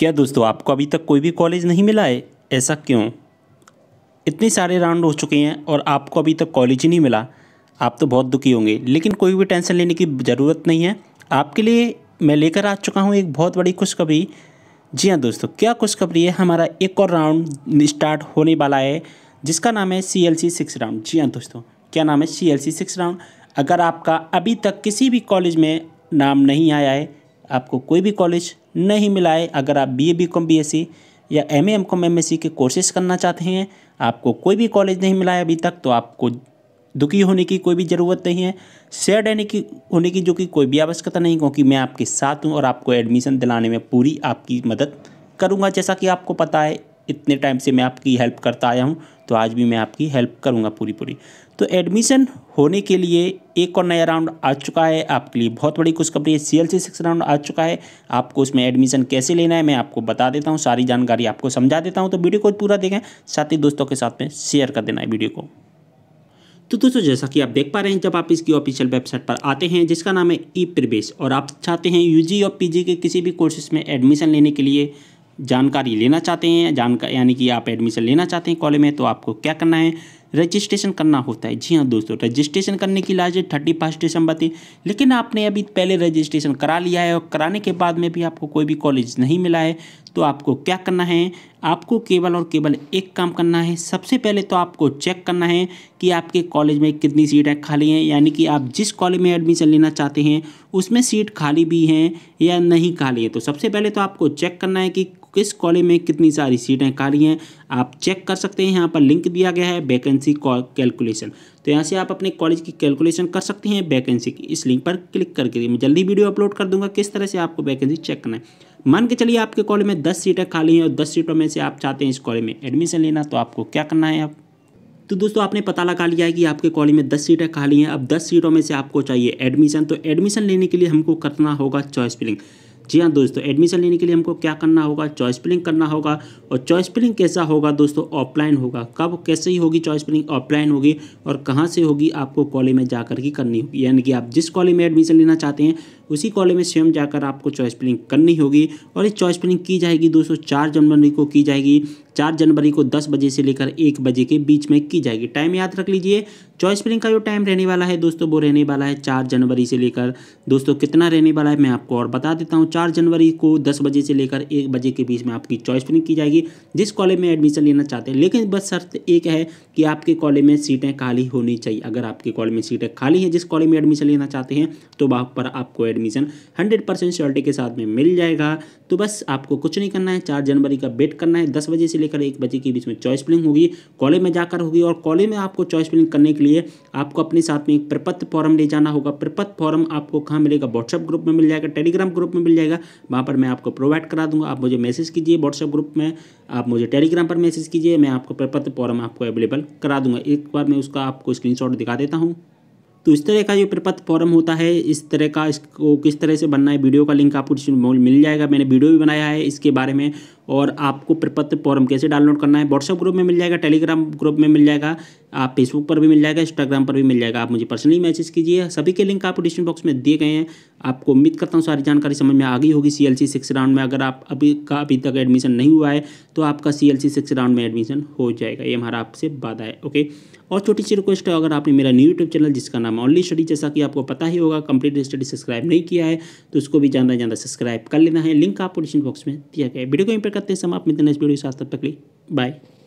क्या दोस्तों आपको अभी तक कोई भी कॉलेज नहीं मिला है ऐसा क्यों इतने सारे राउंड हो चुके हैं और आपको अभी तक कॉलेज ही नहीं मिला आप तो बहुत दुखी होंगे लेकिन कोई भी टेंशन लेने की ज़रूरत नहीं है आपके लिए मैं लेकर आ चुका हूँ एक बहुत बड़ी खुशखबरी जी हाँ दोस्तों क्या खुशखबरी है हमारा एक और राउंड स्टार्ट होने वाला है जिसका नाम है C L C six round जी हाँ दोस्तों क्या नाम है C L C six round अगर आपका अभी तक किसी भी कॉलेज में नाम नहीं आया है आपको कोई भी कॉलेज नहीं मिला है अगर आप B A B com B S C या M A M com M S C के कोर्सेस करना चाहते हैं आपको कोई भी कॉलेज नहीं मिला है अभी तक तो आपको दुखी होने की कोई भी ज़रूरत नहीं है सैड होने की होने की जो कि कोई भी आवश्यकता नहीं क्योंकि मैं आपके साथ हूँ और आपको एडमिशन दिलाने में पूरी आपकी मदद करूँगा जैसा कि आपको पता है इतने टाइम से मैं आपकी हेल्प करता आया हूँ तो आज भी मैं आपकी हेल्प करूँगा पूरी पूरी तो एडमिशन होने के लिए एक और नया राउंड आ चुका है आपके लिए बहुत बड़ी खुशखबरी है सी एल सिक्स राउंड आ चुका है आपको उसमें एडमिशन कैसे लेना है मैं आपको बता देता हूँ सारी जानकारी आपको समझा देता हूँ तो वीडियो को पूरा देखें साथ ही दोस्तों के साथ में शेयर कर देना है वीडियो को तो दोस्तों जैसा कि आप देख पा रहे हैं जब आप इसकी ऑफिशियल वेबसाइट पर आते हैं जिसका नाम है ई प्रवेश और आप चाहते हैं यूजी और पीजी के किसी भी कोर्सेज में एडमिशन लेने के लिए जानकारी लेना चाहते हैं जानकारी यानी कि आप एडमिशन लेना चाहते हैं कॉलेज में तो आपको क्या करना है रजिस्ट्रेशन करना होता है जी हाँ दोस्तों रजिस्ट्रेशन करने की लास्ट डेट थर्टी फर्स्ट दिसंबर थी लेकिन आपने अभी पहले रजिस्ट्रेशन करा लिया है और कराने के बाद में भी आपको कोई भी कॉलेज नहीं मिला है तो आपको क्या करना है आपको केवल और केवल एक काम करना है सबसे पहले तो आपको चेक करना है कि आपके कॉलेज में कितनी सीटें खाली हैं यानी कि आप जिस कॉलेज में एडमिशन लेना चाहते हैं उसमें सीट खाली भी हैं या नहीं खाली है तो सबसे पहले तो आपको चेक करना है कि किस कॉलेज में कितनी सारी सीटें खाली हैं आप चेक कर सकते हैं यहाँ पर लिंक दिया गया है वैकेंसी कैलकुलेशन तो यहाँ से आप अपने कॉलेज की कैलकुलेशन कर सकते हैं वैकेंसी की इस लिंक पर क्लिक करके मैं जल्दी वीडियो अपलोड कर दूंगा किस तरह से आपको वैकेंसी चेक करना है मान के चलिए आपके कॉलेज में दस सीटें खाली हैं और दस सीटों में से आप चाहते हैं इस कॉलेज में एडमिशन लेना तो आपको क्या करना है आप तो दोस्तों आपने पता लगा लिया है कि आपके कॉलेज में 10 सीटें खाली हैं अब 10 सीटों में से आपको चाहिए एडमिशन तो एडमिशन लेने के लिए हमको करना होगा चॉइस फिलिंग जी हाँ दोस्तों एडमिशन लेने के लिए हमको क्या करना होगा चॉइस पिलिंग करना होगा और चॉइस पिलिंग कैसा होगा दोस्तों ऑफलाइन होगा कब कैसे ही होगी चॉइस फिलिंग ऑफलाइन होगी और कहाँ से होगी आपको कॉलेज में जाकर की करनी होगी यानी कि आप जिस कॉलेज में एडमिशन लेना चाहते हैं उसी कॉलेज में स्वयं जाकर आपको चॉइस फिलिंग करनी होगी और ये चॉइस पिलिंग की जाएगी दोस्तों चार जनवरी को की जाएगी चार जनवरी को दस बजे से लेकर एक बजे के बीच में की जाएगी टाइम याद रख लीजिए चॉइस स्प्रिंग का जो टाइम रहने वाला है दोस्तों वो रहने वाला है चार जनवरी से लेकर दोस्तों कितना रहने वाला है मैं आपको और बता देता हूँ चार जनवरी को दस बजे से लेकर एक बजे के बीच में आपकी चॉइस स्प्रिंग की जाएगी जिस कॉलेज में एडमिशन लेना चाहते हैं लेकिन बस शर्त एक है कि आपके कॉलेज में सीटें खाली होनी चाहिए अगर आपके कॉलेज में सीटें खाली हैं जिस कॉलेज में एडमिशन लेना चाहते हैं तो वहाँ पर आपको एडमिशन हंड्रेड परसेंट श्योरिटी के साथ में मिल जाएगा तो बस आपको कुछ नहीं करना है चार जनवरी का वेट करना है दस बजे से लेकर एक बजे के बीच में चॉइस प्लिंग होगी कॉलेज में जाकर होगी और कॉलेज में आपको चॉइस प्लिंग करने के लिए लिए आपको अपने साथ में एक प्रपत्र फॉर्म ले जाना होगा प्रपत्र फॉर्म आपको कहाँ मिलेगा व्हाट्सअप ग्रुप में मिल जाएगा टेलीग्राम ग्रुप में मिल जाएगा वहाँ पर मैं आपको प्रोवाइड करा दूंगा आप मुझे मैसेज कीजिए व्हाट्सअप ग्रुप में आप मुझे टेलीग्राम पर मैसेज कीजिए मैं आपको प्रपत्र फॉर्म आपको अवेलेबल करा दूंगा एक बार मैं उसका आपको स्क्रीन दिखा देता हूँ तो इस तरह का जो प्रपत्र फॉर्म होता है इस तरह का इसको किस तरह से बनना है वीडियो का लिंक आपको मिल जाएगा मैंने वीडियो भी बनाया है इसके बारे में और आपको प्रपत्र फॉर्म कैसे डाउनलोड करना है व्हाट्सअप ग्रुप में मिल जाएगा टेलीग्राम ग्रुप में मिल जाएगा आप फेसबुक पर भी मिल जाएगा इंस्टाग्राम पर भी मिल जाएगा आप मुझे पर्सनली मैसेज कीजिए सभी के लिंक आप डिस्क्रिप्शन बॉक्स में दिए गए हैं आपको उम्मीद करता हूँ सारी जानकारी समझ में आ गई होगी C L C six round में अगर आप अभी का अभी तक एडमिशन नहीं हुआ है तो आपका C L C six round में एडमिशन हो जाएगा ये हमारा आपसे वादा है ओके और छोटी सी रिक्वेस्ट है अगर आपने मेरा न्यू यूट्यूब चैनल जिसका नाम ऑनली स्टडी जैसा कि आपको पता ही होगा कंप्लीट स्टडी सब्सक्राइब नहीं किया है तो उसको भी ज़्यादा ज़्यादा सब्सक्राइब कर लेना है लिंक आपको डिस्क्रिप्शन बॉक्स में दिया गया वीडियो को इंपेक्ट करते हैं समाप्त मिलते नेक्स्ट वीडियो के साथ तब तक लिए बाय